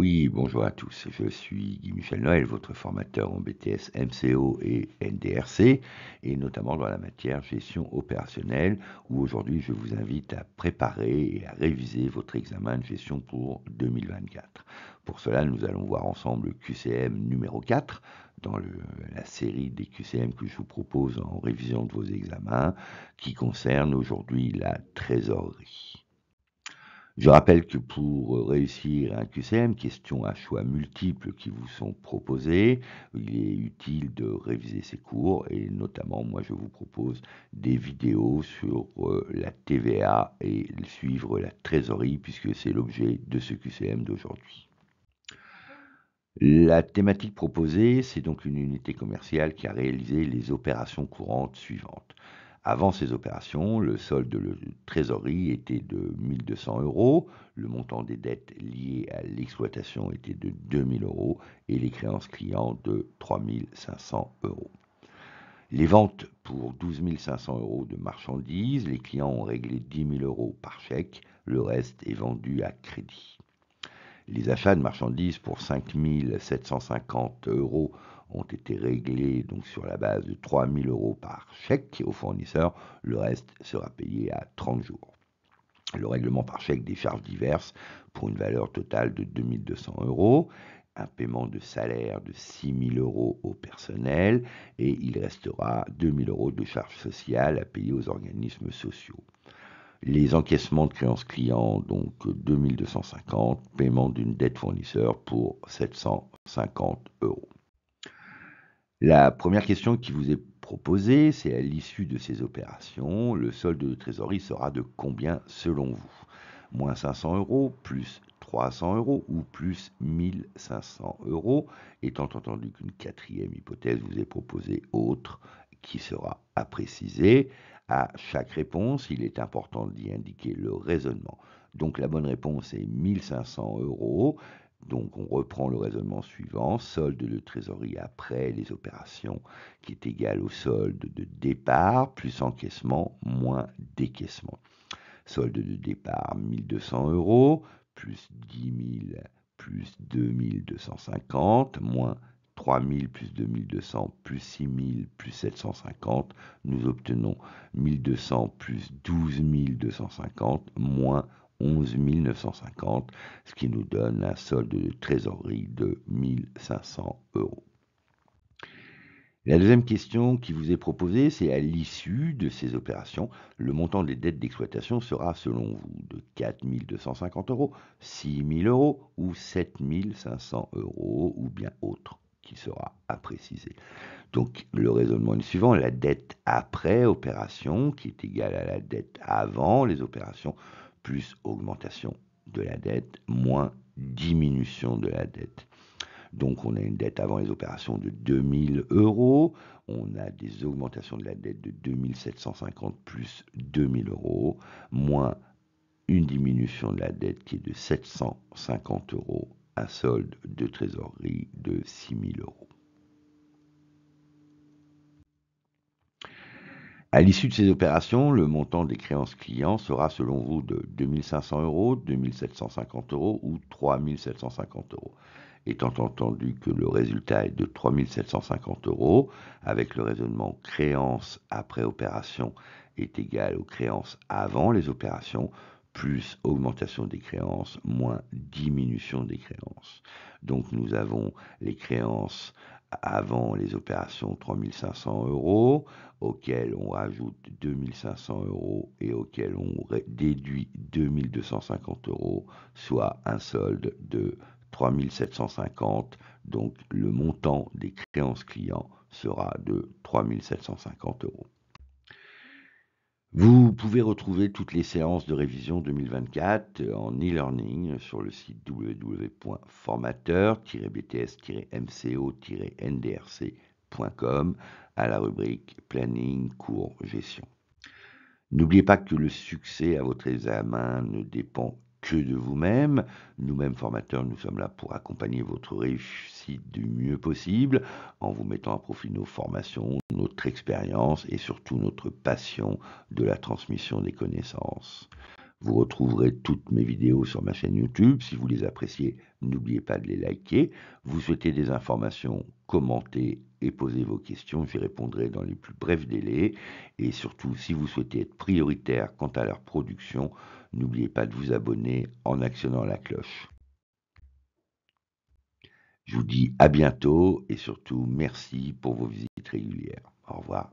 Oui, bonjour à tous. Je suis Guy Michel Noël, votre formateur en BTS MCO et NDRC, et notamment dans la matière gestion opérationnelle, où aujourd'hui je vous invite à préparer et à réviser votre examen de gestion pour 2024. Pour cela, nous allons voir ensemble le QCM numéro 4 dans la série des QCM que je vous propose en révision de vos examens, qui concerne aujourd'hui la trésorerie. Je rappelle que pour euh, réussir un QCM, question à choix multiples qui vous sont proposés, il est utile de réviser ces cours et notamment moi je vous propose des vidéos sur euh, la TVA et suivre la trésorerie puisque c'est l'objet de ce QCM d'aujourd'hui. La thématique proposée, c'est donc une unité commerciale qui a réalisé les opérations courantes suivantes. Avant ces opérations, le solde de trésorerie était de 1200 euros, le montant des dettes liées à l'exploitation était de 2000 euros et les créances clients de 3500 euros. Les ventes pour 12 500 euros de marchandises, les clients ont réglé 10 000 euros par chèque, le reste est vendu à crédit. Les achats de marchandises pour 5 750 euros ont été réglés donc sur la base de 3 000 euros par chèque aux fournisseurs. Le reste sera payé à 30 jours. Le règlement par chèque des charges diverses pour une valeur totale de 2 200 euros un paiement de salaire de 6 000 euros au personnel et il restera 2 000 euros de charges sociales à payer aux organismes sociaux. Les encaissements de créances clients, donc 2 250, paiement d'une dette fournisseur pour 750 euros. La première question qui vous est proposée, c'est à l'issue de ces opérations, le solde de trésorerie sera de combien selon vous Moins 500 euros, plus 300 euros ou plus 1500 euros, étant entendu qu'une quatrième hypothèse vous est proposée autre qui sera à préciser. À chaque réponse, il est important d'y indiquer le raisonnement. Donc la bonne réponse est 1500 euros. Donc on reprend le raisonnement suivant, solde de trésorerie après les opérations qui est égal au solde de départ plus encaissement moins décaissement. Solde de départ 1200 euros plus 10 000 plus 2250 moins 3000 plus 2200 plus 6000 plus 750, nous obtenons 1200 plus 12250 moins 11 950, ce qui nous donne un solde de trésorerie de 1500 euros. La deuxième question qui vous est proposée, c'est à l'issue de ces opérations, le montant des dettes d'exploitation sera selon vous de 4250 250 euros, 6 000 euros ou 7 500 euros ou bien autre qui sera à préciser. Donc le raisonnement est le suivant, la dette après opération qui est égale à la dette avant les opérations, plus augmentation de la dette, moins diminution de la dette. Donc on a une dette avant les opérations de 2000 euros, on a des augmentations de la dette de 2750 plus 2000 euros, moins une diminution de la dette qui est de 750 euros solde de trésorerie de 6000 000 euros. À l'issue de ces opérations, le montant des créances clients sera selon vous de 2500 euros, 2750 euros ou 3750 euros. Étant entendu que le résultat est de 3750 euros, avec le raisonnement créance après opération est égal aux créances avant les opérations, plus augmentation des créances, moins diminution des créances. Donc nous avons les créances avant les opérations 3500 euros, auxquelles on ajoute 2500 euros et auxquelles on déduit 2250 euros, soit un solde de 3750. Donc le montant des créances clients sera de 3750 euros. Vous pouvez retrouver toutes les séances de révision 2024 euh, en e-learning sur le site www.formateur-bts-mco-ndrc.com à la rubrique Planning, cours, gestion. N'oubliez pas que le succès à votre examen ne dépend de vous-même. Nous-mêmes formateurs, nous sommes là pour accompagner votre réussite du mieux possible en vous mettant à profit nos formations, notre expérience et surtout notre passion de la transmission des connaissances. Vous retrouverez toutes mes vidéos sur ma chaîne YouTube. Si vous les appréciez, n'oubliez pas de les liker. Vous souhaitez des informations, commentez et posez vos questions. J'y répondrai dans les plus brefs délais. Et surtout, si vous souhaitez être prioritaire quant à leur production, N'oubliez pas de vous abonner en actionnant la cloche. Je vous dis à bientôt et surtout merci pour vos visites régulières. Au revoir.